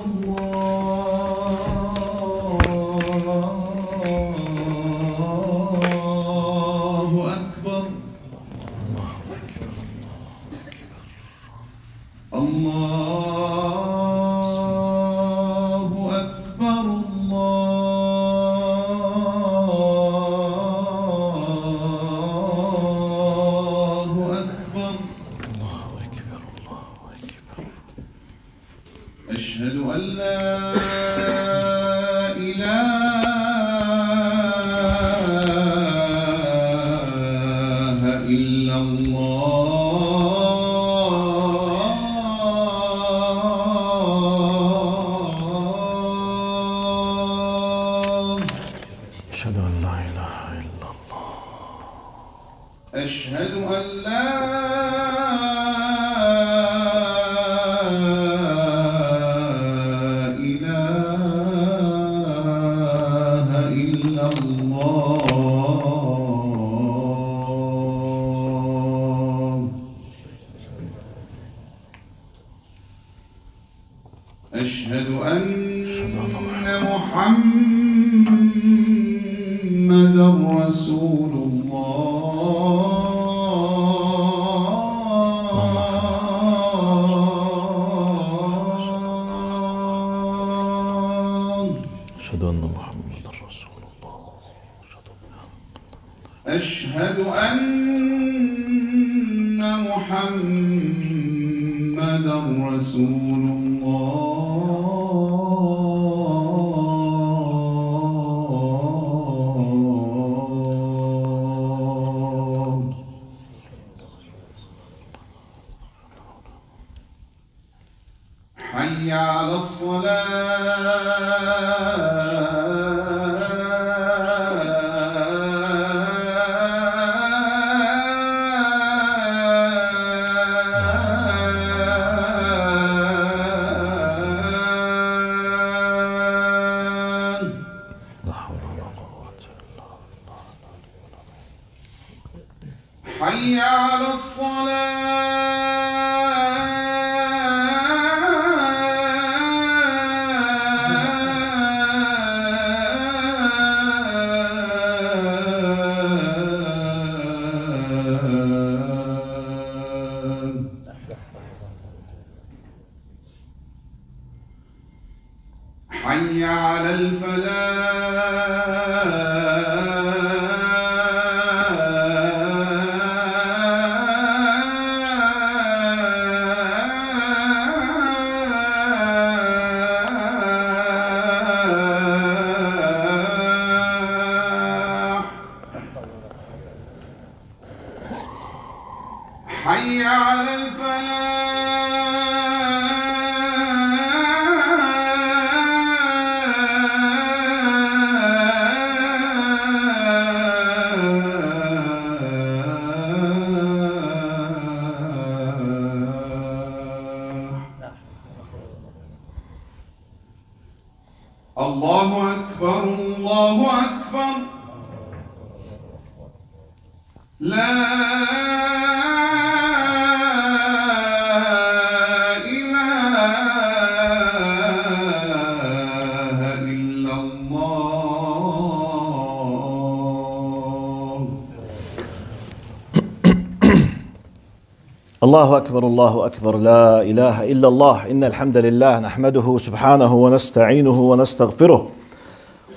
我。حي على الفلاح الله اكبر الله اكبر لا اله الا الله ان الحمد لله نحمده سبحانه ونستعينه ونستغفره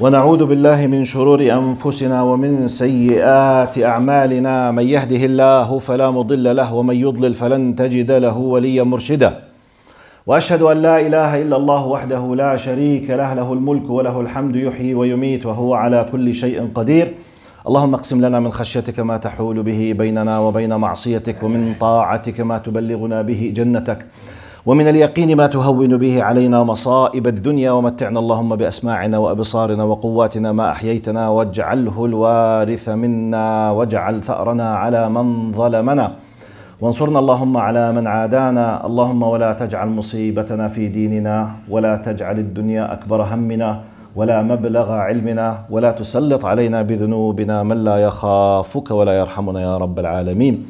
ونعوذ بالله من شرور انفسنا ومن سيئات اعمالنا من يهده الله فلا مضل له ومن يضلل فلن تجد له وليا مرشدا واشهد ان لا اله الا الله وحده لا شريك له له الملك وله الحمد يحيي ويميت وهو على كل شيء قدير اللهم اقسم لنا من خشيتك ما تحول به بيننا وبين معصيتك ومن طاعتك ما تبلغنا به جنتك ومن اليقين ما تهون به علينا مصائب الدنيا ومتعنا اللهم باسماعنا وابصارنا وقواتنا ما احييتنا واجعله الوارث منا واجعل ثارنا على من ظلمنا وانصرنا اللهم على من عادانا اللهم ولا تجعل مصيبتنا في ديننا ولا تجعل الدنيا اكبر همنا ولا مبلغ علمنا ولا تسلط علينا بذنوبنا من لا يخافك ولا يرحمنا يا رب العالمين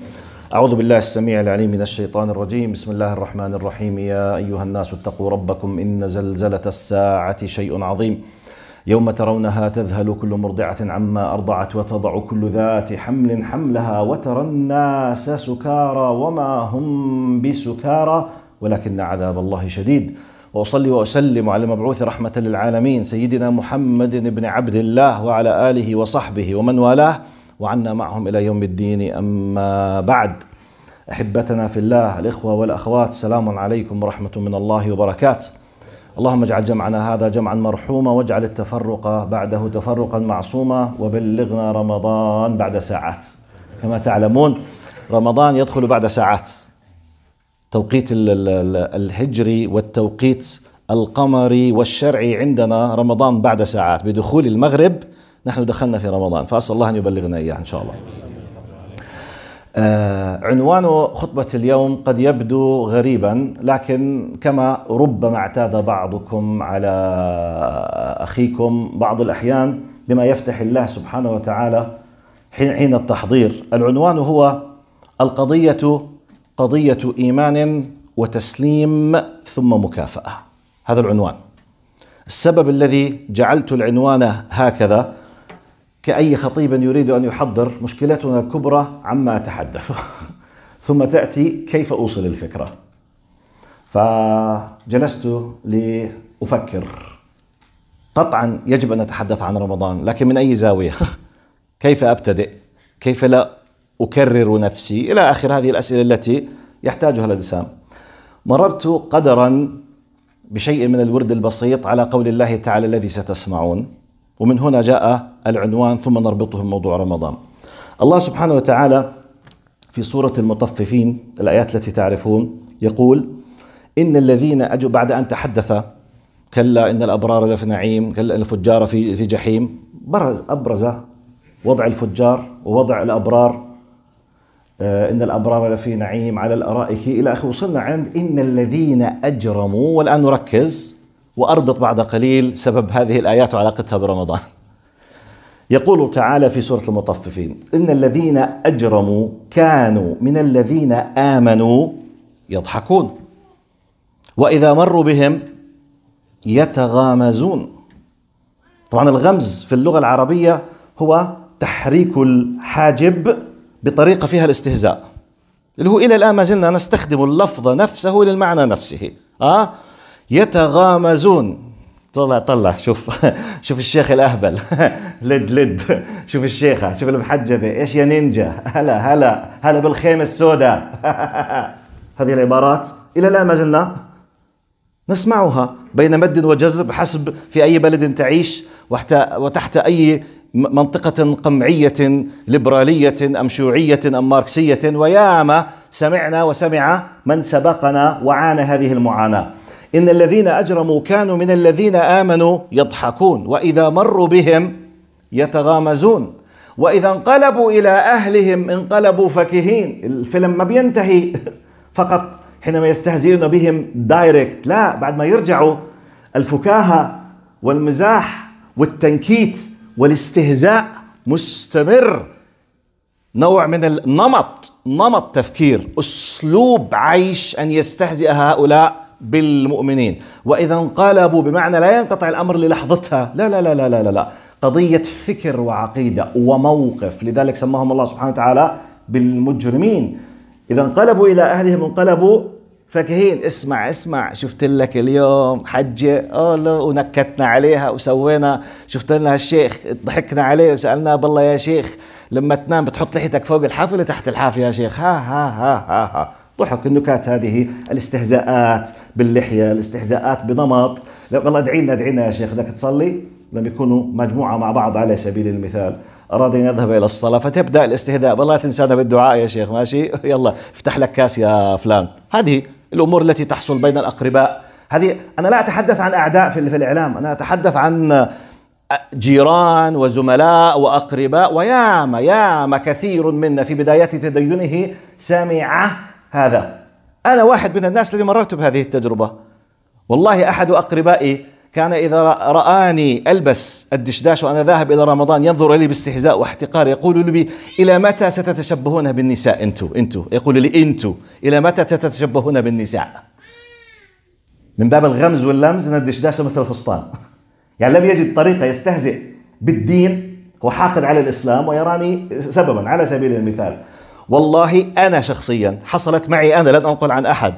أعوذ بالله السميع العليم من الشيطان الرجيم بسم الله الرحمن الرحيم يا أيها الناس اتقوا ربكم إن زلزلة الساعة شيء عظيم يوم ترونها تذهل كل مرضعة عما أرضعت وتضع كل ذات حمل حملها وترى الناس سكارى وما هم بسكارى ولكن عذاب الله شديد وأصلي وأسلم على المبعوث رحمة للعالمين سيدنا محمد بن عبد الله وعلى آله وصحبه ومن والاه وعنا معهم إلى يوم الدين أما بعد أحبتنا في الله الإخوة والأخوات السلام عليكم ورحمة من الله وبركاته اللهم اجعل جمعنا هذا جمعا مرحوما واجعل التفرق بعده تفرقا معصوما وبلغنا رمضان بعد ساعات كما تعلمون رمضان يدخل بعد ساعات التوقيت الهجري والتوقيت القمري والشرعي عندنا رمضان بعد ساعات بدخول المغرب نحن دخلنا في رمضان فأسأل الله أن يبلغنا إياه إن شاء الله آه عنوان خطبة اليوم قد يبدو غريبا لكن كما ربما اعتاد بعضكم على أخيكم بعض الأحيان بما يفتح الله سبحانه وتعالى حين التحضير العنوان هو القضية قضيه ايمان وتسليم ثم مكافاه هذا العنوان السبب الذي جعلت العنوان هكذا كأي خطيب يريد أن يحضر مشكلتنا الكبرى عما أتحدث ثم تأتي كيف أوصل الفكرة فجلست لأفكر قطعا يجب أن أتحدث عن رمضان لكن من أي زاوية كيف أبتدئ كيف لا أكرر نفسي إلى آخر هذه الأسئلة التي يحتاجها الإنسان مررت قدرا بشيء من الورد البسيط على قول الله تعالى الذي ستسمعون ومن هنا جاء العنوان ثم نربطه بموضوع رمضان الله سبحانه وتعالى في سورة المطففين الآيات التي تعرفون يقول إن الذين أجوا بعد أن تحدث كلا إن الأبرار لفي نعيم كلا إن الفجار في في جحيم برز أبرز وضع الفجار ووضع الأبرار آه، إن الأبرار لفي نعيم على الأرائك إلى آخره وصلنا عند إن الذين أجرموا والآن نركز وأربط بعد قليل سبب هذه الآيات وعلاقتها برمضان يقول تعالى في سورة المطففين إن الذين أجرموا كانوا من الذين آمنوا يضحكون وإذا مروا بهم يتغامزون طبعا الغمز في اللغة العربية هو تحريك الحاجب بطريقة فيها الاستهزاء اللي هو إلى الآن ما زلنا نستخدم اللفظ نفسه للمعنى نفسه آه يتغامزون طلع طلع شوف شوف الشيخ الاهبل لد لد شوف الشيخه شوف المحجبه ايش يا نينجا هلا هلا هلا بالخيمه السوداء هذه العبارات الى الان ما زلنا نسمعها بين مد وجزر حسب في اي بلد تعيش وتحت اي منطقة قمعية ليبرالية أم شيوعية أم ماركسية وياما سمعنا وسمع من سبقنا وعانى هذه المعاناة إن الذين أجرموا كانوا من الذين آمنوا يضحكون وإذا مروا بهم يتغامزون وإذا انقلبوا إلى أهلهم انقلبوا فكهين الفيلم ما بينتهي فقط حينما يستهزئون بهم دايركت لا بعد ما يرجعوا الفكاهة والمزاح والتنكيت والاستهزاء مستمر نوع من النمط نمط تفكير اسلوب عيش ان يستهزئ هؤلاء بالمؤمنين واذا انقلبوا بمعنى لا ينقطع الامر للحظتها لا لا لا لا لا لا, لا. قضيه فكر وعقيده وموقف لذلك سماهم الله سبحانه وتعالى بالمجرمين اذا انقلبوا الى اهلهم انقلبوا فاكهين اسمع اسمع شفت لك اليوم حجة اه ونكتنا عليها وسوينا شفت لنا هالشيخ ضحكنا عليه وسألناه بالله يا شيخ لما تنام بتحط لحيتك فوق الحافة ولا تحت الحافة يا شيخ ها ها ها ها, ها. ضحك النكات هذه الاستهزاءات باللحية الاستهزاءات بنمط والله ادعي لنا ادعي لنا يا شيخ بدك تصلي لما يكونوا مجموعة مع بعض على سبيل المثال أراد أن يذهب إلى الصلاة فتبدأ الاستهزاء والله تنسانا بالدعاء يا شيخ ماشي يلا افتح لك كاس يا فلان هذه الامور التي تحصل بين الاقرباء هذه انا لا اتحدث عن اعداء في, الاعلام انا اتحدث عن جيران وزملاء واقرباء وياما ياما كثير منا في بداية تدينه سمع هذا انا واحد من الناس الذي مررت بهذه التجربه والله احد اقربائي كان إذا رآني ألبس الدشداش وأنا ذاهب إلى رمضان ينظر لي باستهزاء واحتقار يقول لي إلى متى ستتشبهون بالنساء أنتو أنتو يقول لي أنتو إلى متى ستتشبهون بالنساء من باب الغمز واللمز أن الدشداش مثل الفستان يعني لم يجد طريقة يستهزئ بالدين وحاقد على الإسلام ويراني سببا على سبيل المثال والله أنا شخصيا حصلت معي أنا لن أنقل عن أحد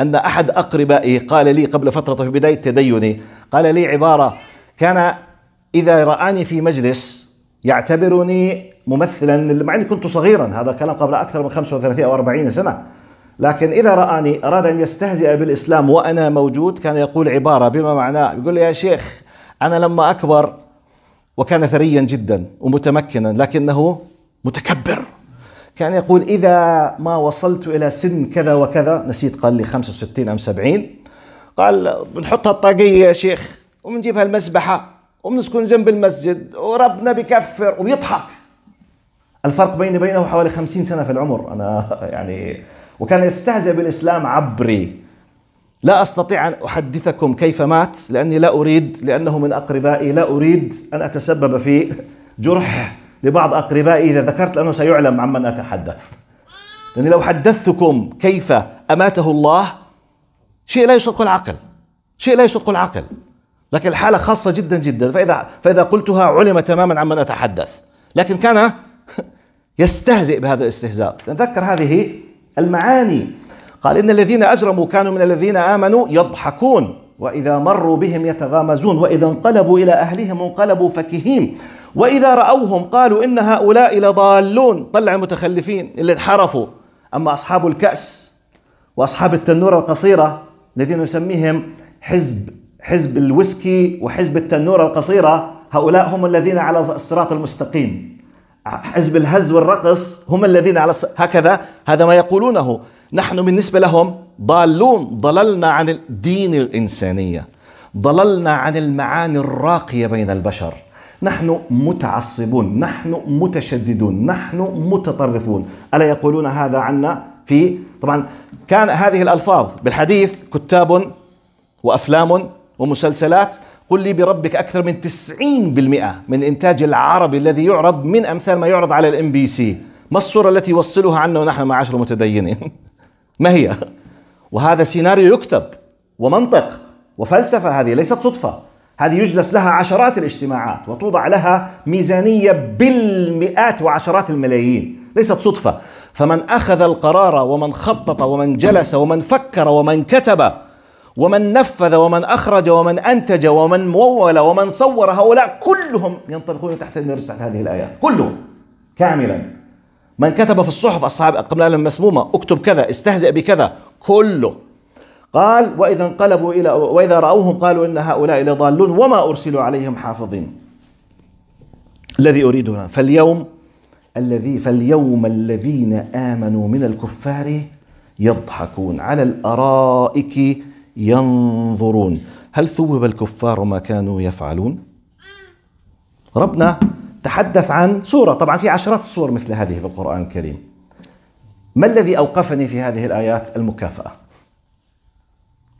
أن أحد أقربائي قال لي قبل فترة في بداية تديني قال لي عبارة كان إذا رآني في مجلس يعتبرني ممثلا مع أني كنت صغيرا هذا كلام قبل أكثر من 35 أو 40 سنة لكن إذا رآني أراد أن يستهزئ بالإسلام وأنا موجود كان يقول عبارة بما معناه يقول لي يا شيخ أنا لما أكبر وكان ثريا جدا ومتمكنا لكنه متكبر كان يقول إذا ما وصلت إلى سن كذا وكذا نسيت قال لي 65 أم 70 قال بنحط هالطاقية يا شيخ ومنجيبها المسبحة وبنسكن جنب المسجد وربنا بكفر ويضحك الفرق بيني بينه حوالي خمسين سنة في العمر أنا يعني وكان يستهزئ بالإسلام عبري لا أستطيع أن أحدثكم كيف مات لأني لا أريد لأنه من أقربائي لا أريد أن أتسبب في جرح لبعض أقربائي إذا ذكرت لأنه سيعلم عمن أتحدث لأني لو حدثتكم كيف أماته الله شيء لا يصدق العقل شيء لا يصدق العقل لكن الحالة خاصة جدا جدا فإذا, فإذا قلتها علم تماما عمن أتحدث لكن كان يستهزئ بهذا الاستهزاء تذكر هذه المعاني قال إن الذين أجرموا كانوا من الذين آمنوا يضحكون وإذا مروا بهم يتغامزون وإذا انقلبوا إلى أهلهم انقلبوا فكهين وإذا رأوهم قالوا إن هؤلاء لضالون طلع المتخلفين اللي انحرفوا أما أصحاب الكأس وأصحاب التنورة القصيرة الذين نسميهم حزب حزب الويسكي وحزب التنورة القصيرة هؤلاء هم الذين على الصراط المستقيم حزب الهز والرقص هم الذين على هكذا هذا ما يقولونه نحن بالنسبة لهم ضالون ضللنا عن الدين الإنسانية ضللنا عن المعاني الراقية بين البشر نحن متعصبون نحن متشددون نحن متطرفون ألا يقولون هذا عنا في طبعا كان هذه الألفاظ بالحديث كتاب وأفلام ومسلسلات قل لي بربك أكثر من 90% من إنتاج العربي الذي يعرض من أمثال ما يعرض على الام بي سي ما الصورة التي يوصلها عنا ونحن معاشر المتدينين ما هي وهذا سيناريو يكتب ومنطق وفلسفة هذه ليست صدفة هذه يجلس لها عشرات الاجتماعات وتوضع لها ميزانية بالمئات وعشرات الملايين ليست صدفة فمن اخذ القرار ومن خطط ومن جلس ومن فكر ومن كتب ومن نفذ ومن اخرج ومن انتج ومن مول ومن صور هؤلاء كلهم ينطلقون تحت تحت هذه الايات كلهم كاملا من كتب في الصحف اصحاب اقلام المسمومه اكتب كذا استهزئ بكذا كله قال واذا انقلبوا الى واذا راوهم قالوا ان هؤلاء لضالون وما ارسلوا عليهم حافظين الذي اريدنا فاليوم الذي فاليوم الذين آمنوا من الكفار يضحكون على الأرائك ينظرون هل ثوب الكفار ما كانوا يفعلون ربنا تحدث عن سورة طبعا في عشرات السور مثل هذه في القرآن الكريم ما الذي أوقفني في هذه الآيات المكافأة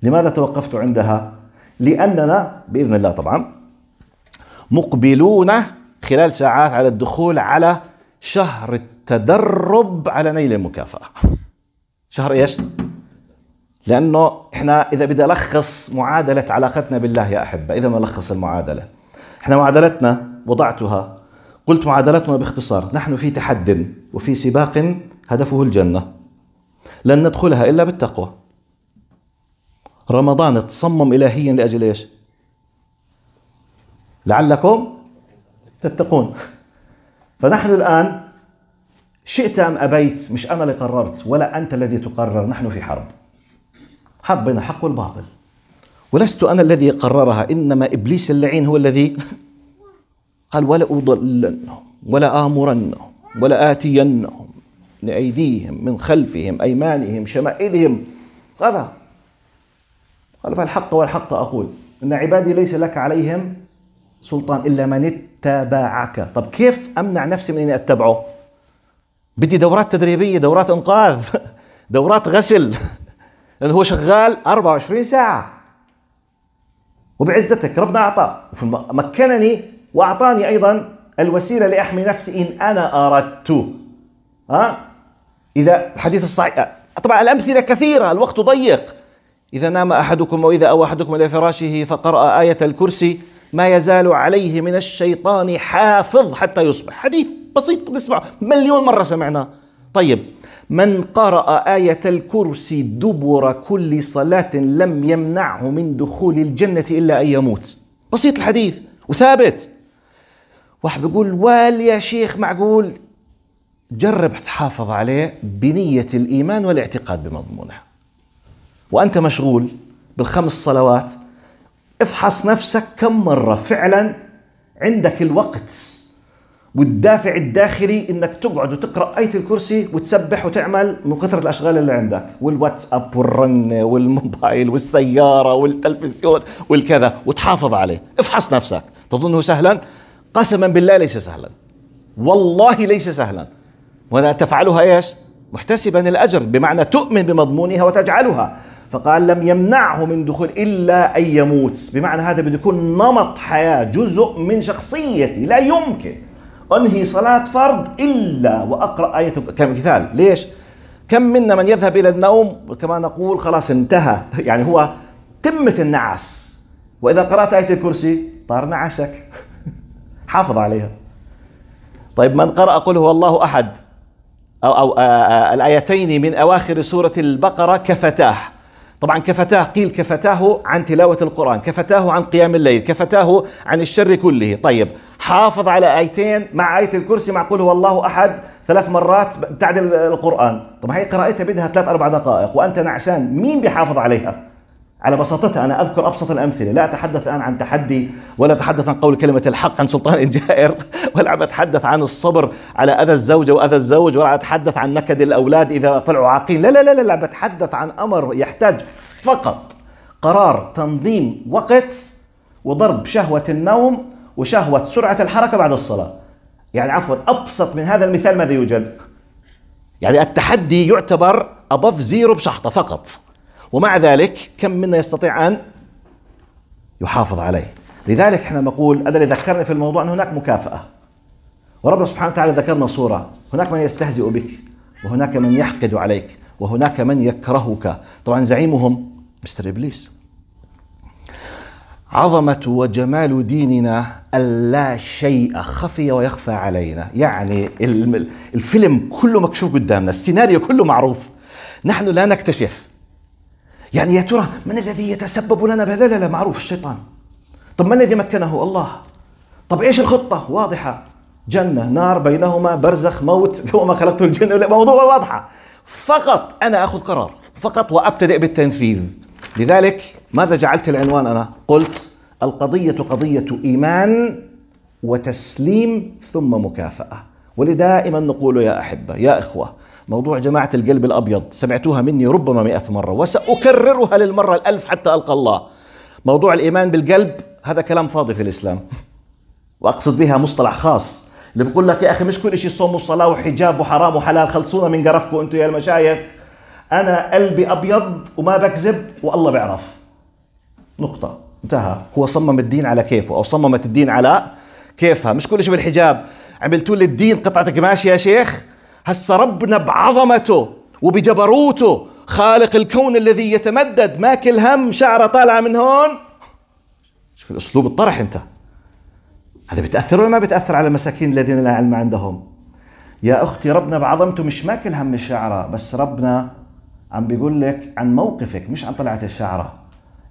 لماذا توقفت عندها لأننا بإذن الله طبعا مقبلون خلال ساعات على الدخول على شهر التدرب على نيل المكافأة شهر إيش؟ لأنه إحنا إذا بدي ألخص معادلة علاقتنا بالله يا أحبة إذا ما ألخص المعادلة إحنا معادلتنا وضعتها قلت معادلتنا باختصار نحن في تحد وفي سباق هدفه الجنة لن ندخلها إلا بالتقوى رمضان تصمم إلهيا لأجل إيش لعلكم تتقون فنحن الآن شئت أم أبيت مش أنا اللي قررت ولا أنت الذي تقرر نحن في حرب حرب بين الحق والباطل ولست أنا الذي قررها إنما إبليس اللعين هو الذي قال ولا أضلنهم ولا آمرنهم ولا آتينهم لأيديهم من خلفهم أيمانهم شمائلهم هذا قال فالحق والحق أقول إن عبادي ليس لك عليهم سلطان إلا من اتبعك طب كيف أمنع نفسي من أني أتبعه بدي دورات تدريبية دورات إنقاذ دورات غسل لأنه هو شغال 24 ساعة وبعزتك ربنا أعطى مكنني وأعطاني أيضا الوسيلة لأحمي نفسي إن أنا أردت ها إذا الحديث الصحيح طبعا الأمثلة كثيرة الوقت ضيق إذا نام أحدكم وإذا أوى أحدكم إلى فراشه فقرأ آية الكرسي ما يزال عليه من الشيطان حافظ حتى يصبح حديث بسيط بنسمعه مليون مرة سمعناه طيب من قرأ آية الكرسي دبر كل صلاة لم يمنعه من دخول الجنة إلا أن يموت بسيط الحديث وثابت واحد بيقول وال يا شيخ معقول جرب تحافظ عليه بنية الإيمان والاعتقاد بمضمونه وأنت مشغول بالخمس صلوات افحص نفسك كم مرة فعلا عندك الوقت والدافع الداخلي انك تقعد وتقرا ايه الكرسي وتسبح وتعمل من كثره الاشغال اللي عندك والواتساب والرن والموبايل والسياره والتلفزيون والكذا وتحافظ عليه افحص نفسك تظنه سهلا قسما بالله ليس سهلا والله ليس سهلا وانا تفعلها ايش محتسبا الاجر بمعنى تؤمن بمضمونها وتجعلها فقال لم يمنعه من دخول إلا أن يموت بمعنى هذا بده يكون نمط حياة جزء من شخصيتي لا يمكن أنهي صلاة فرض إلا وأقرأ آية كمثال ليش؟ كم منا من يذهب إلى النوم كما نقول خلاص انتهى يعني هو قمة النعاس وإذا قرأت آية الكرسي طار نعسك حافظ عليها طيب من قرأ قل هو الله أحد أو, أو آآ آآ الآيتين من أواخر سورة البقرة كفتاه طبعا كفتاه قيل كفتاه عن تلاوة القرآن كفتاه عن قيام الليل كفتاه عن الشر كله طيب حافظ على آيتين مع آية الكرسي مع هو الله أحد ثلاث مرات بتعدل القرآن طبعا هي قراءتها بدها ثلاث أربع دقائق وأنت نعسان مين بيحافظ عليها على بساطتها أنا أذكر أبسط الأمثلة لا أتحدث الآن عن تحدي ولا أتحدث عن قول كلمة الحق عن سلطان الجائر ولا أتحدث عن الصبر على أذى الزوجة وأذى الزوج ولا أتحدث عن نكد الأولاد إذا طلعوا عاقين لا لا لا لا, لا بتحدث عن أمر يحتاج فقط قرار تنظيم وقت وضرب شهوة النوم وشهوة سرعة الحركة بعد الصلاة يعني عفوا أبسط من هذا المثال ماذا يوجد؟ يعني التحدي يعتبر أبف زيرو بشحطة فقط ومع ذلك كم منا يستطيع أن يحافظ عليه لذلك احنا نقول هذا اللي ذكرني في الموضوع أن هناك مكافأة وربنا سبحانه وتعالى ذكرنا صورة هناك من يستهزئ بك وهناك من يحقد عليك وهناك من يكرهك طبعا زعيمهم مستر إبليس عظمة وجمال ديننا اللا شيء خفي ويخفى علينا يعني الفيلم كله مكشوف قدامنا السيناريو كله معروف نحن لا نكتشف يعني يا ترى من الذي يتسبب لنا بهذا لا لا معروف الشيطان طب ما الذي مكنه الله طب ايش الخطه واضحه جنه نار بينهما برزخ موت وما خلقت الجن موضوع واضحه فقط انا اخذ قرار فقط وابتدئ بالتنفيذ لذلك ماذا جعلت العنوان انا قلت القضيه قضيه ايمان وتسليم ثم مكافاه ولدائما نقول يا احبه يا اخوه موضوع جماعة القلب الأبيض سمعتوها مني ربما مئة مرة وسأكررها للمرة الألف حتى ألقى الله موضوع الإيمان بالقلب هذا كلام فاضي في الإسلام وأقصد بها مصطلح خاص اللي بقول لك يا أخي مش كل شيء صوم وصلاة وحجاب وحرام وحلال خلصونا من قرفكم أنتم يا المشايخ أنا قلبي أبيض وما بكذب والله بيعرف نقطة انتهى هو صمم الدين على كيفه أو صممت الدين على كيفها مش كل شيء بالحجاب عملتوا لي الدين قطعة قماش يا شيخ هسه ربنا بعظمته وبجبروته خالق الكون الذي يتمدد ماكل هم شعره طالعه من هون شوف الاسلوب الطرح انت هذا بتاثر ولا ما بتاثر على المساكين الذين لا علم عندهم يا اختي ربنا بعظمته مش ماكل هم الشعره بس ربنا عم بيقول لك عن موقفك مش عن طلعه الشعره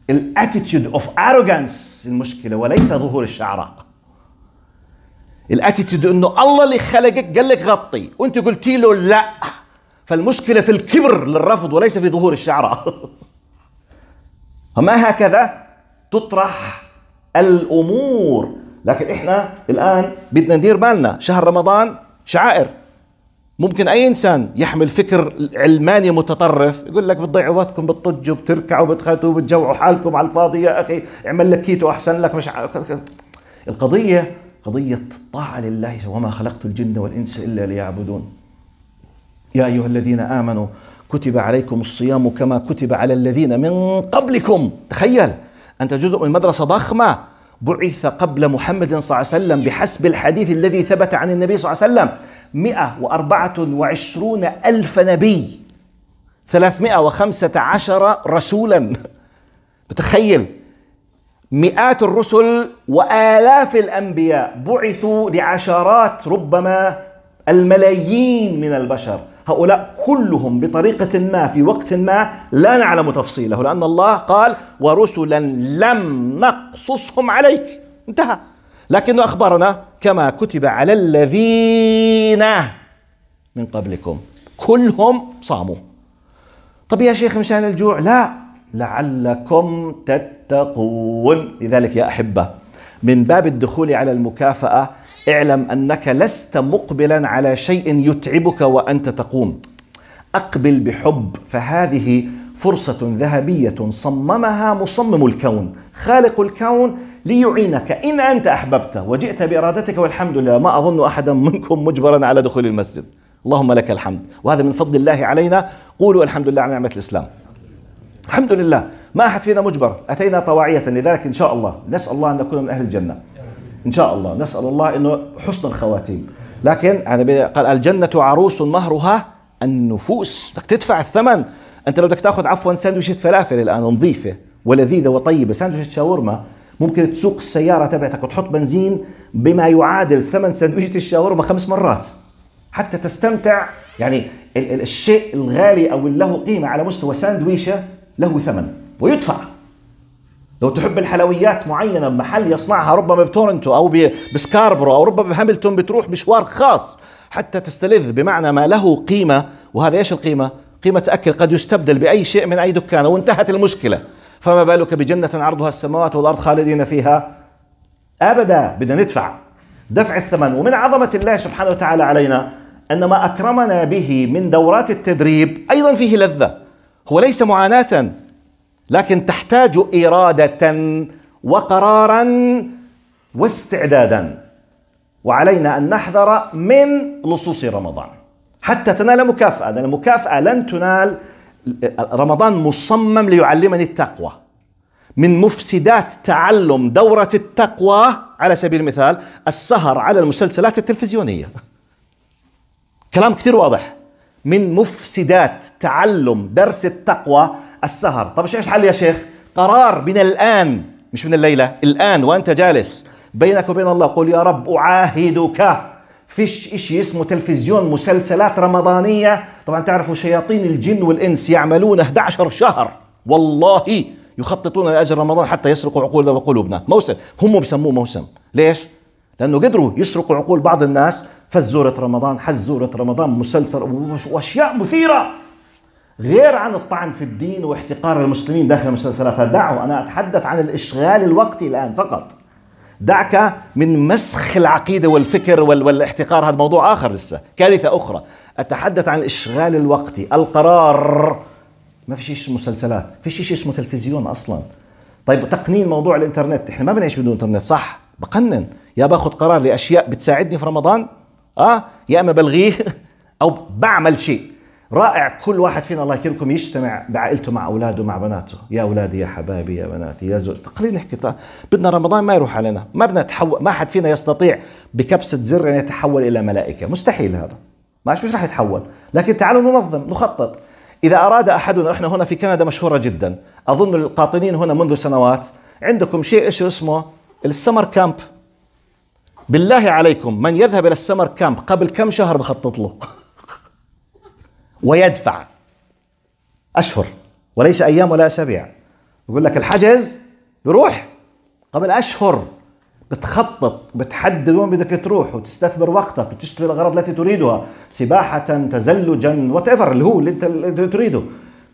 الاتيتيود اوف اروجانس المشكله وليس ظهور الشعره الاتيتيود انه الله اللي خلقك قال لك غطي وانت قلتي له لا فالمشكله في الكبر للرفض وليس في ظهور الشعره وما هكذا تطرح الامور لكن احنا الان بدنا ندير بالنا شهر رمضان شعائر ممكن اي انسان يحمل فكر علماني متطرف يقول لك بتضيعوا وقتكم بتطجوا بتركعوا بتخاتوا بتجوعوا حالكم على الفاضي يا اخي اعمل لك كيتو احسن لك مش عارف. القضيه قضية طاعة لله وما خلقت الجن والإنس إلا ليعبدون يا أيها الذين آمنوا كتب عليكم الصيام كما كتب على الذين من قبلكم تخيل أنت جزء من مدرسة ضخمة بعث قبل محمد صلى الله عليه وسلم بحسب الحديث الذي ثبت عن النبي صلى الله عليه وسلم 124 ألف نبي 315 رسولا بتخيل مئات الرسل والاف الانبياء بعثوا لعشرات ربما الملايين من البشر هؤلاء كلهم بطريقة ما في وقت ما لا نعلم تفصيله لأن الله قال ورسلا لم نقصصهم عليك انتهى لكنه أخبرنا كما كتب على الذين من قبلكم كلهم صاموا طب يا شيخ مشان الجوع لا لعلكم تتقون لذلك يا أحبة من باب الدخول على المكافأة اعلم أنك لست مقبلا على شيء يتعبك وأنت تقوم أقبل بحب فهذه فرصة ذهبية صممها مصمم الكون خالق الكون ليعينك إن أنت أحببت وجئت بإرادتك والحمد لله ما أظن أحدا منكم مجبرا على دخول المسجد اللهم لك الحمد وهذا من فضل الله علينا قولوا الحمد لله على نعمة الإسلام الحمد لله ما أحد فينا مجبر أتينا طواعية لذلك إن شاء الله نسأل الله أن نكون من أهل الجنة إن شاء الله نسأل الله أنه حسن الخواتيم لكن هذا قال الجنة عروس مهرها النفوس بدك تدفع الثمن أنت لو بدك تأخذ عفوا ساندويشة فلافل الآن نظيفة ولذيذة وطيبة ساندويشة شاورما ممكن تسوق السيارة تبعتك وتحط بنزين بما يعادل ثمن ساندويشة الشاورما خمس مرات حتى تستمتع يعني الشيء الغالي أو له قيمة على مستوى ساندويشه له ثمن ويدفع لو تحب الحلويات معينة بمحل يصنعها ربما بتورنتو أو بسكاربرو أو ربما بهاملتون بتروح مشوار خاص حتى تستلذ بمعنى ما له قيمة وهذا إيش القيمة؟ قيمة أكل قد يستبدل بأي شيء من أي دكان وانتهت المشكلة فما بالك بجنة عرضها السماوات والأرض خالدين فيها أبدا بدنا ندفع دفع الثمن ومن عظمة الله سبحانه وتعالى علينا أن ما أكرمنا به من دورات التدريب أيضا فيه لذة هو ليس معاناة لكن تحتاج إرادة وقرارا واستعدادا وعلينا أن نحذر من لصوص رمضان حتى تنال مكافأة لأن المكافأة لن تنال رمضان مصمم ليعلمني التقوى من مفسدات تعلم دورة التقوى على سبيل المثال السهر على المسلسلات التلفزيونية كلام كثير واضح من مفسدات تعلم درس التقوى السهر طب ايش حل يا شيخ قرار من الآن مش من الليلة الآن وأنت جالس بينك وبين الله قل يا رب أعاهدك فيش إشي اسمه تلفزيون مسلسلات رمضانية طبعا تعرفوا شياطين الجن والإنس يعملون 11 شهر والله يخططون لأجل رمضان حتى يسرقوا عقولنا وقلوبنا موسم هم بسموه موسم ليش؟ لانه قدروا يسرقوا عقول بعض الناس فزوره رمضان حزوره رمضان مسلسل واشياء مثيره غير عن الطعن في الدين واحتقار المسلمين داخل المسلسلات دعه انا اتحدث عن الاشغال الوقتي الان فقط دعك من مسخ العقيده والفكر والاحتقار هذا موضوع اخر لسه كارثه اخرى اتحدث عن الاشغال الوقتي القرار ما في شيء اسمه مسلسلات في شيء اسمه تلفزيون اصلا طيب تقنين موضوع الانترنت احنا ما بنعيش بدون انترنت صح بقنن يا باخذ قرار لاشياء بتساعدني في رمضان اه يا اما بلغيه او بعمل شيء رائع كل واحد فينا الله يكرمكم يجتمع بعائلته مع اولاده مع بناته يا اولادي يا حبايبي يا بناتي يا زوج خلينا نحكي طيب. بدنا رمضان ما يروح علينا ما بدنا نتحول ما حد فينا يستطيع بكبسه زر ان يتحول الى ملائكه مستحيل هذا مش مش راح يتحول لكن تعالوا ننظم نخطط اذا اراد احدنا احنا هنا في كندا مشهوره جدا اظن القاطنين هنا منذ سنوات عندكم شيء ايش اسمه السمر كامب بالله عليكم من يذهب الى السمر كامب قبل كم شهر بخطط له ويدفع اشهر وليس ايام ولا اسابيع يقول لك الحجز بيروح قبل اشهر بتخطط بتحدد وين بدك تروح وتستثمر وقتك وتشتري الاغراض التي تريدها سباحه تزلجا وات اللي هو اللي انت اللي تريده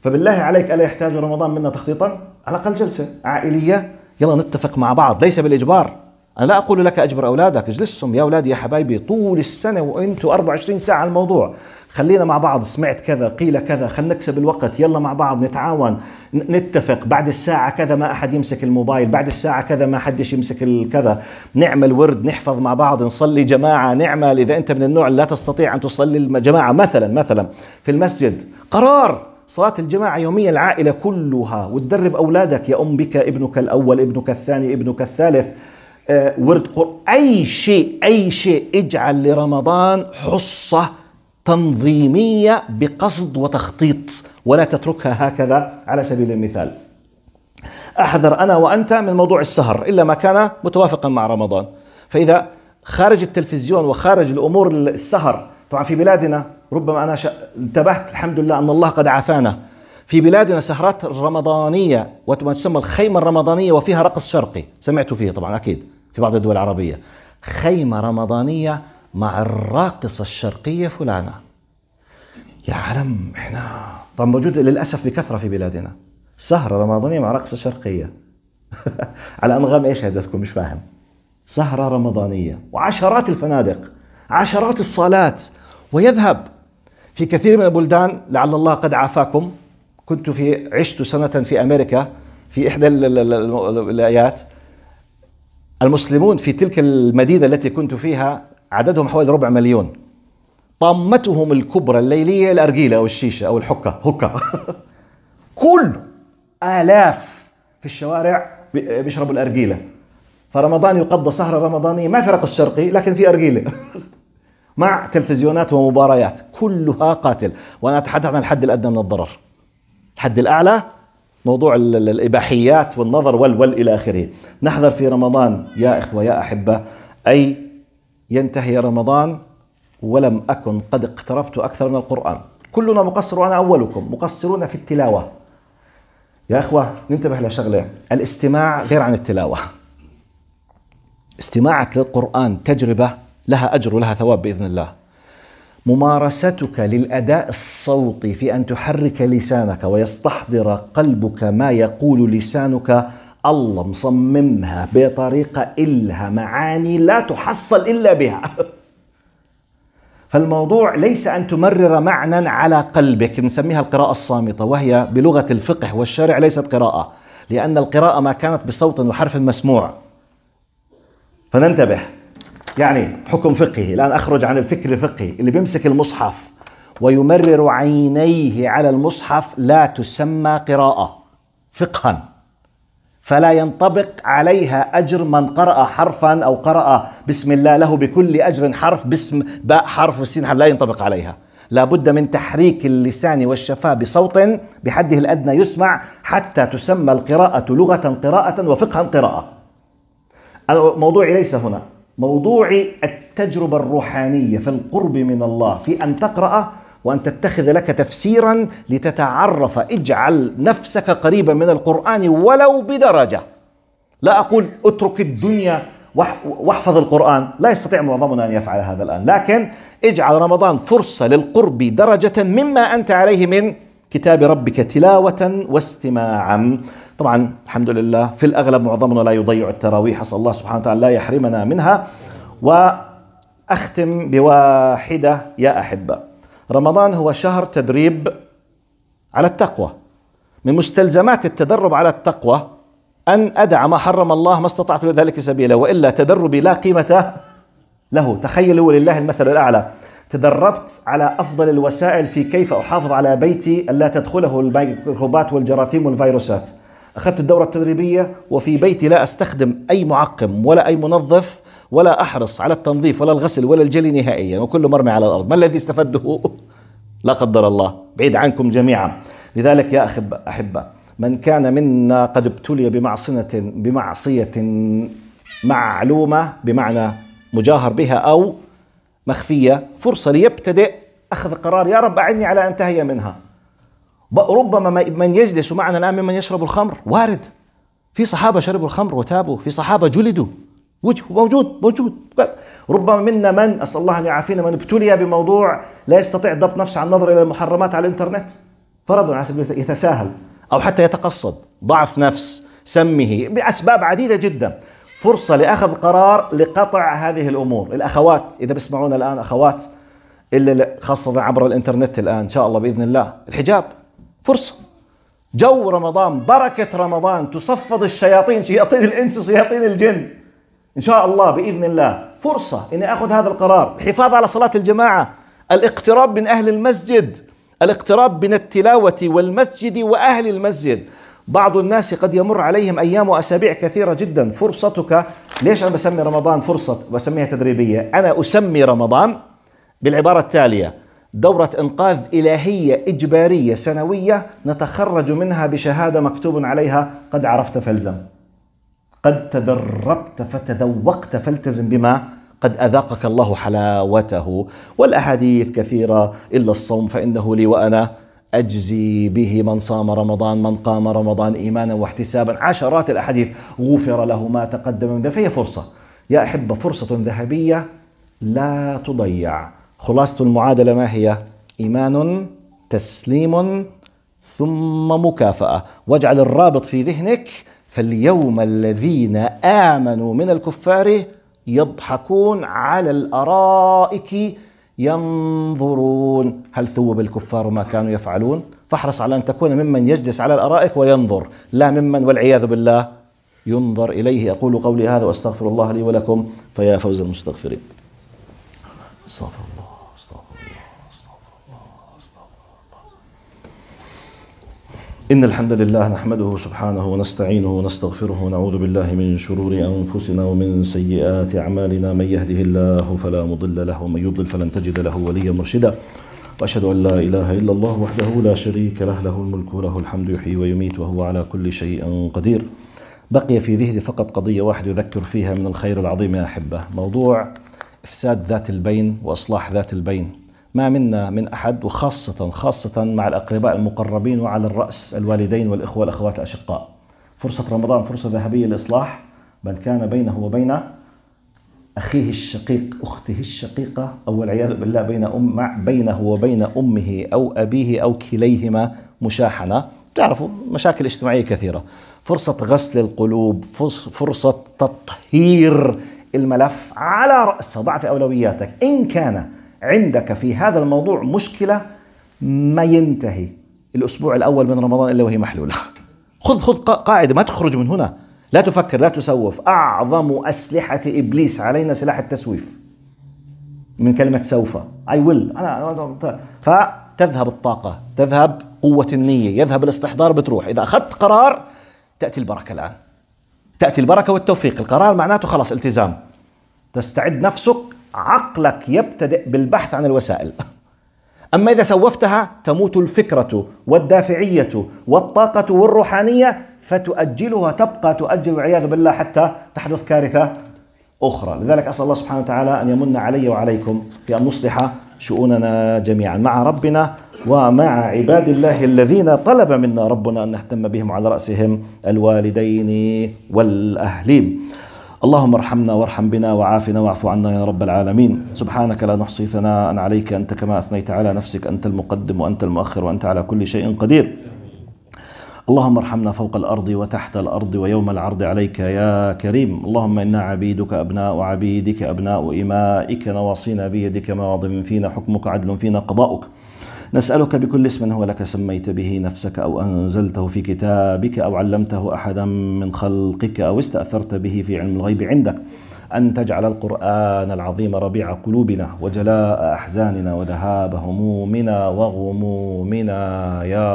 فبالله عليك الا يحتاج رمضان منا تخطيطا على الاقل جلسه عائليه يلا نتفق مع بعض ليس بالإجبار أنا لا أقول لك أجبر أولادك اجلسهم يا أولادي يا حبايبي طول السنة وأنتوا 24 ساعة على الموضوع خلينا مع بعض سمعت كذا قيل كذا خلينا نكسب الوقت يلا مع بعض نتعاون نتفق بعد الساعة كذا ما أحد يمسك الموبايل بعد الساعة كذا ما حدش يمسك الكذا نعمل ورد نحفظ مع بعض نصلي جماعة نعمل إذا أنت من النوع لا تستطيع أن تصلي الجماعة مثلا مثلا في المسجد قرار صلاة الجماعة يومية العائلة كلها وتدرب أولادك يا أم بك ابنك الأول ابنك الثاني ابنك الثالث آه، ورد قرآن أي شيء أي شيء اجعل لرمضان حصة تنظيمية بقصد وتخطيط ولا تتركها هكذا على سبيل المثال أحذر أنا وأنت من موضوع السهر إلا ما كان متوافقا مع رمضان فإذا خارج التلفزيون وخارج الأمور السهر طبعا في بلادنا ربما أنا انتبهت الحمد لله أن الله قد عافانا في بلادنا سهرات رمضانيه وما تسمى الخيمة الرمضانية وفيها رقص شرقي سمعت فيه طبعا أكيد في بعض الدول العربية خيمة رمضانية مع الراقصة الشرقية فلانة يا عالم احنا طبعا موجود للأسف بكثرة في بلادنا سهرة رمضانية مع رقصة شرقية على أنغام إيش هدفكم مش فاهم سهرة رمضانية وعشرات الفنادق عشرات الصالات ويذهب في كثير من البلدان لعل الله قد عافاكم كنت في عشت سنة في أمريكا في إحدى الولايات المسلمون في تلك المدينة التي كنت فيها عددهم حوالي ربع مليون طامتهم الكبرى الليلية الأرجيلة أو الشيشة أو الحكة هكة كل آلاف في الشوارع بيشربوا الأرجيلة فرمضان يقضى سهرة رمضانية ما في رقص شرقي لكن في أرجيلة مع تلفزيونات ومباريات كلها قاتل وأنا أتحدث عن الحد الأدنى من الضرر الحد الأعلى موضوع الإباحيات والنظر وال وال إلى آخره نحذر في رمضان يا إخوة يا أحبة أي ينتهي رمضان ولم أكن قد اقتربت أكثر من القرآن كلنا مقصر وأنا أولكم مقصرون في التلاوة يا إخوة ننتبه لشغلة الاستماع غير عن التلاوة استماعك للقرآن تجربة لها أجر ولها ثواب بإذن الله ممارستك للأداء الصوتي في أن تحرك لسانك ويستحضر قلبك ما يقول لسانك الله مصممها بطريقة إلها معاني لا تحصل إلا بها فالموضوع ليس أن تمرر معنى على قلبك نسميها القراءة الصامتة وهي بلغة الفقه والشرع ليست قراءة لأن القراءة ما كانت بصوت وحرف مسموع فننتبه يعني حكم فقهي الآن أخرج عن الفكر الفقهي اللي بيمسك المصحف ويمرر عينيه على المصحف لا تسمى قراءة فقها فلا ينطبق عليها أجر من قرأ حرفا أو قرأ بسم الله له بكل أجر حرف باسم باء حرف والسين لا ينطبق عليها لا بد من تحريك اللسان والشفاه بصوت بحده الأدنى يسمع حتى تسمى القراءة لغة قراءة وفقها قراءة موضوعي ليس هنا موضوع التجربة الروحانية في القرب من الله في أن تقرأ وأن تتخذ لك تفسيرا لتتعرف اجعل نفسك قريبا من القرآن ولو بدرجة لا أقول اترك الدنيا واحفظ القرآن لا يستطيع معظمنا أن يفعل هذا الآن لكن اجعل رمضان فرصة للقرب درجة مما أنت عليه من كتاب ربك تلاوة واستماعا طبعا الحمد لله في الأغلب معظمنا لا يضيع التراويح أسأل الله سبحانه وتعالى لا يحرمنا منها وأختم بواحدة يا أحبة رمضان هو شهر تدريب على التقوى من مستلزمات التدرب على التقوى أن أدع ما حرم الله ما استطعت ذلك سبيلا وإلا تدربي لا قيمة له تخيلوا لله المثل الأعلى تدربت على أفضل الوسائل في كيف أحافظ على بيتي ألا تدخله الميكروبات والجراثيم والفيروسات أخذت الدورة التدريبية وفي بيتي لا أستخدم أي معقم ولا أي منظف ولا أحرص على التنظيف ولا الغسل ولا الجلي نهائيا وكله مرمي على الأرض ما الذي استفدته؟ لا قدر الله بعيد عنكم جميعا لذلك يا أحبة من كان منا قد ابتلي بمعصية بمعصية معلومة بمعنى مجاهر بها أو مخفية فرصة ليبتدئ أخذ قرار يا رب أعني على أن أنتهي منها ربما من يجلس معنا الآن ممن يشرب الخمر وارد في صحابة شربوا الخمر وتابوا في صحابة جلدوا وجه موجود موجود ربما منا من أسأل الله أن يعافينا من ابتلي بموضوع لا يستطيع ضبط نفسه عن النظر إلى المحرمات على الإنترنت فرضا على سبيل يتساهل أو حتى يتقصد ضعف نفس سمه بأسباب عديدة جدا فرصة لأخذ قرار لقطع هذه الأمور الأخوات إذا بسمعونا الآن أخوات إلا خاصة عبر الإنترنت الآن إن شاء الله بإذن الله الحجاب فرصة جو رمضان بركة رمضان تصفد الشياطين شياطين الإنس وشياطين الجن إن شاء الله بإذن الله فرصة إني أخذ هذا القرار الحفاظ على صلاة الجماعة الاقتراب من أهل المسجد الاقتراب من التلاوة والمسجد وأهل المسجد بعض الناس قد يمر عليهم أيام وأسابيع كثيرة جدا فرصتك ليش أنا بسمي رمضان فرصة بسميها تدريبية أنا أسمي رمضان بالعبارة التالية دورة إنقاذ إلهية إجبارية سنوية نتخرج منها بشهادة مكتوب عليها قد عرفت فالزم قد تدربت فتذوقت فالتزم بما قد أذاقك الله حلاوته والأحاديث كثيرة إلا الصوم فإنه لي وأنا أجزي به من صام رمضان من قام رمضان إيمانا واحتسابا عشرات الأحاديث غفر له ما تقدم من ذنبه فهي فرصة يا أحبة فرصة ذهبية لا تضيع خلاصة المعادلة ما هي؟ إيمان تسليم ثم مكافأة واجعل الرابط في ذهنك فاليوم الذين آمنوا من الكفار يضحكون على الأرائك ينظرون هل ثوب الكفار ما كانوا يفعلون فاحرص على أن تكون ممن يجلس على الأرائك وينظر لا ممن والعياذ بالله ينظر إليه أقول قولي هذا وأستغفر الله لي ولكم فيا فوز المستغفرين استغفر الله إن الحمد لله نحمده سبحانه ونستعينه ونستغفره ونعوذ بالله من شرور أنفسنا ومن سيئات أعمالنا من يهده الله فلا مضل له ومن يضلل فلن تجد له وليا مرشدا وأشهد أن لا إله إلا الله وحده لا شريك له له الملك وله الحمد يحيي ويميت وهو على كل شيء قدير بقي في ذهني فقط قضية واحدة يذكر فيها من الخير العظيم يا أحبة موضوع إفساد ذات البين وإصلاح ذات البين ما منا من أحد وخاصة خاصة مع الأقرباء المقربين وعلى الرأس الوالدين والإخوة والأخوات الأشقاء فرصة رمضان فرصة ذهبية لإصلاح من كان بينه وبين أخيه الشقيق أخته الشقيقة أو والعياذ بالله بين أم مع بينه وبين أمه أو أبيه أو كليهما مشاحنة تعرفوا مشاكل اجتماعية كثيرة فرصة غسل القلوب فرصة تطهير الملف على ضع ضعف أولوياتك إن كان عندك في هذا الموضوع مشكلة ما ينتهي الأسبوع الأول من رمضان إلا وهي محلولة خذ خذ قاعدة ما تخرج من هنا لا تفكر لا تسوف أعظم أسلحة إبليس علينا سلاح التسويف من كلمة سوف I will أنا فتذهب الطاقة تذهب قوة النية يذهب الاستحضار بتروح إذا أخذت قرار تأتي البركة الآن تأتي البركة والتوفيق القرار معناته خلاص التزام تستعد نفسك عقلك يبتدئ بالبحث عن الوسائل أما إذا سوفتها تموت الفكرة والدافعية والطاقة والروحانية فتؤجلها تبقى تؤجل والعياذ بالله حتى تحدث كارثة أخرى لذلك أسأل الله سبحانه وتعالى أن يمن علي وعليكم بأن نصلح شؤوننا جميعا مع ربنا ومع عباد الله الذين طلب منا ربنا أن نهتم بهم على رأسهم الوالدين والأهلين اللهم ارحمنا وارحم بنا وعافنا واعف عنا يا رب العالمين سبحانك لا نحصي ثناء عليك أنت كما أثنيت على نفسك أنت المقدم وأنت المؤخر وأنت على كل شيء قدير اللهم ارحمنا فوق الأرض وتحت الأرض ويوم العرض عليك يا كريم اللهم إنا عبيدك أبناء عبيدك أبناء إمائك نواصينا بيدك ماض فينا حكمك عدل فينا قضاؤك نسألك بكل اسم هو لك سميت به نفسك أو أنزلته في كتابك أو علمته أحدا من خلقك أو استأثرت به في علم الغيب عندك أن تجعل القرآن العظيم ربيع قلوبنا وجلاء أحزاننا وذهاب همومنا وغمومنا يا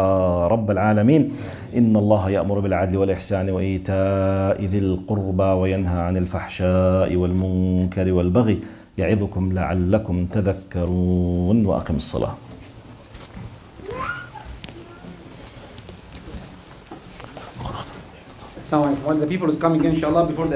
رب العالمين إن الله يأمر بالعدل والإحسان وإيتاء ذي القربى وينهى عن الفحشاء والمنكر والبغي يعظكم لعلكم تذكرون وأقم الصلاة So, when one of the people is coming inshallah, before the